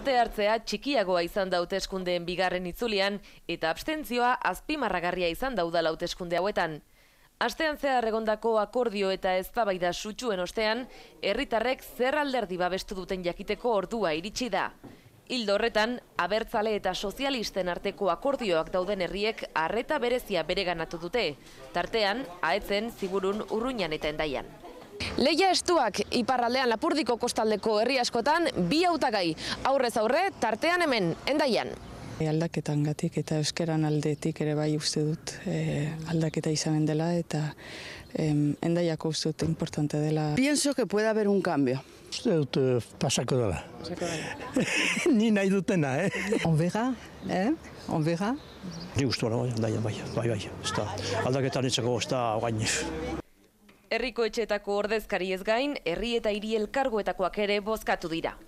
Parte hartzea txikiagoa izan eskundeen bigarren itzulian eta abstentzioa azpimarragarria izan udala hauteskunde hauetan. Astean zehar egondako akordio eta eztabaida sutsuen ostean, herritarrek zer alderdi babestu duten jakiteko ordua iritsi da. Hildo horretan, abertzale eta sozialisten arteko akordioak dauden herriek arreta berezia bereganatu dute, tartean, aetzen, zigurun, urruinan eta endaian. Leia estuak iparraldean lapurdiko kostaldeko herri askotan bi hautagai, aurrez aurre, tartean hemen, endaian. E, aldaketan gatik eta euskeran aldetik ere bai uste dut e, aldaketa izanen dela eta endaiako uste dut importante dela. Pienso que puede haber un cambio. Uste dut eh, pasako dela. Ni nahi dutena, eh? On vera, eh? eh? On vera. Ni bai, bai, bai, bai, bai, bai, bai, bai, bai, bai Herriko etxetako ordezkari ez gain, herri eta hiri elkargoetakoak ere bozkatu dira.